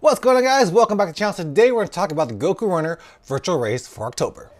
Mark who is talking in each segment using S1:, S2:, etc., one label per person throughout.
S1: What's going on guys? Welcome back to the channel. Today we're going to talk about the Goku Runner virtual race for October.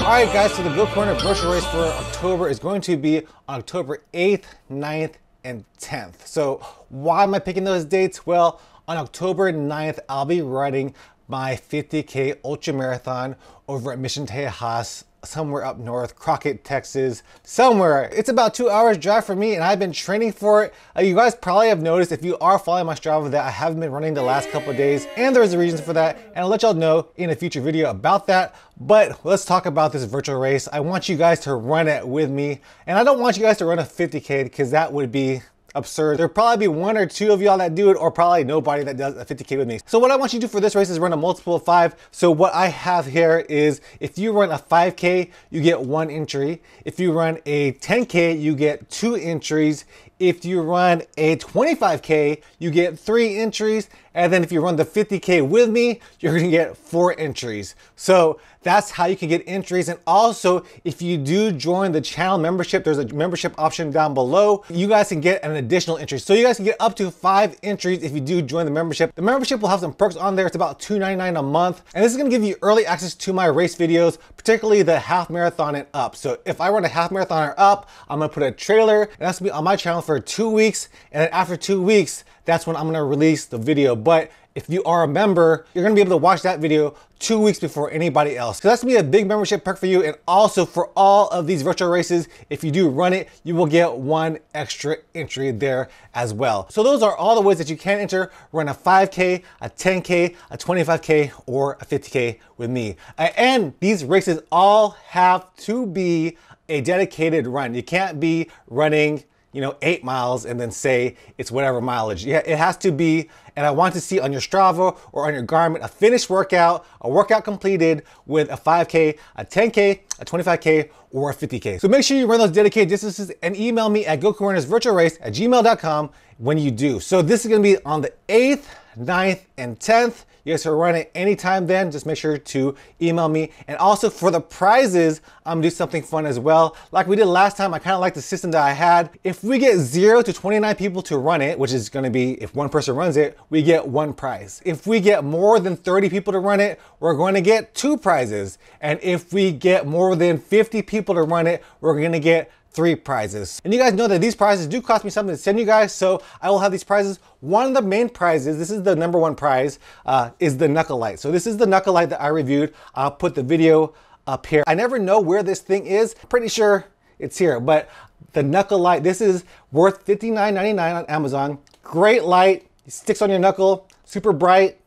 S1: Alright guys, so the Goku Runner virtual race for October is going to be on October 8th, 9th, and 10th. So why am I picking those dates? Well, on October 9th, I'll be running my 50K ultra marathon over at Mission Tejas somewhere up north, Crockett, Texas, somewhere. It's about two hours drive for me and I've been training for it. Uh, you guys probably have noticed if you are following my Strava that I haven't been running the last couple days and there's a reason for that. And I'll let y'all know in a future video about that. But let's talk about this virtual race. I want you guys to run it with me and I don't want you guys to run a 50K because that would be absurd. There'll probably be one or two of y'all that do it or probably nobody that does a 50K with me. So what I want you to do for this race is run a multiple of five. So what I have here is if you run a 5K, you get one entry. If you run a 10K, you get two entries. If you run a 25K, you get three entries. And then if you run the 50K with me, you're gonna get four entries. So that's how you can get entries. And also, if you do join the channel membership, there's a membership option down below. You guys can get an additional entries. So you guys can get up to five entries if you do join the membership. The membership will have some perks on there. It's about $2.99 a month. And this is gonna give you early access to my race videos, particularly the half marathon and up. So if I run a half marathon or up, I'm gonna put a trailer and that's gonna be on my channel for two weeks. And then after two weeks, that's when I'm gonna release the video. But if you are a member, you're gonna be able to watch that video two weeks before anybody else. So that's gonna be a big membership perk for you and also for all of these virtual races, if you do run it, you will get one extra entry there as well. So those are all the ways that you can enter, run a 5K, a 10K, a 25K, or a 50K with me. And these races all have to be a dedicated run. You can't be running you know, eight miles and then say it's whatever mileage. Yeah, it has to be and I want to see on your Strava or on your Garmin a finished workout, a workout completed with a 5K, a 10K, a 25K, or a 50K. So make sure you run those dedicated distances and email me at gokurunnersvirtualrace at gmail.com when you do. So this is gonna be on the 8th, 9th, and 10th. You guys can run it anytime then. Just make sure to email me. And also for the prizes, I'm gonna do something fun as well. Like we did last time, I kind of like the system that I had. If we get zero to 29 people to run it, which is gonna be if one person runs it, we get one prize. If we get more than 30 people to run it, we're going to get two prizes. And if we get more than 50 people to run it, we're going to get three prizes. And you guys know that these prizes do cost me something to send you guys, so I will have these prizes. One of the main prizes, this is the number one prize, uh, is the knuckle light. So this is the knuckle light that I reviewed. I'll put the video up here. I never know where this thing is. Pretty sure it's here, but the knuckle light, this is worth $59.99 on Amazon. Great light, it sticks on your knuckle, super bright,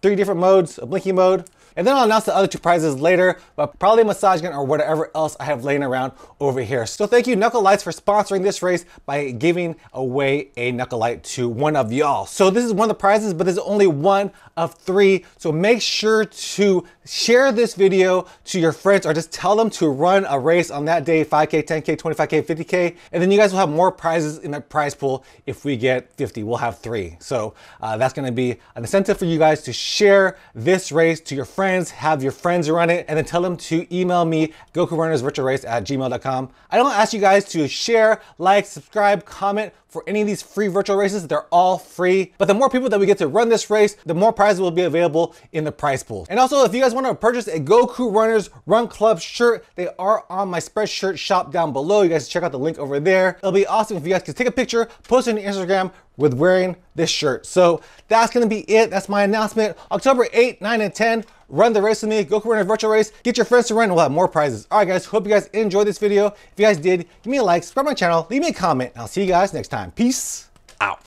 S1: three different modes, a blinky mode, and then I'll announce the other two prizes later, but probably massage gun or whatever else I have laying around over here. So thank you Knuckle Lights for sponsoring this race by giving away a Knuckle Light to one of y'all. So this is one of the prizes, but there's only one of three. So make sure to share this video to your friends or just tell them to run a race on that day, 5K, 10K, 25K, 50K. And then you guys will have more prizes in that prize pool. If we get 50, we'll have three. So uh, that's gonna be an incentive for you guys to share this race to your friends friends, have your friends run it, and then tell them to email me, gokurunnersrichardrice at gmail.com. I don't ask you guys to share, like, subscribe, comment for any of these free virtual races. They're all free. But the more people that we get to run this race, the more prizes will be available in the prize pool. And also, if you guys want to purchase a Goku Runners Run Club shirt, they are on my Spreadshirt shop down below. You guys check out the link over there. It'll be awesome if you guys could take a picture, post it on Instagram, with wearing this shirt. So that's gonna be it. That's my announcement. October 8, 9, and 10, run the race with me. Go run a virtual race. Get your friends to run. We'll have more prizes. All right, guys. Hope you guys enjoyed this video. If you guys did, give me a like, subscribe my channel, leave me a comment. I'll see you guys next time. Peace out.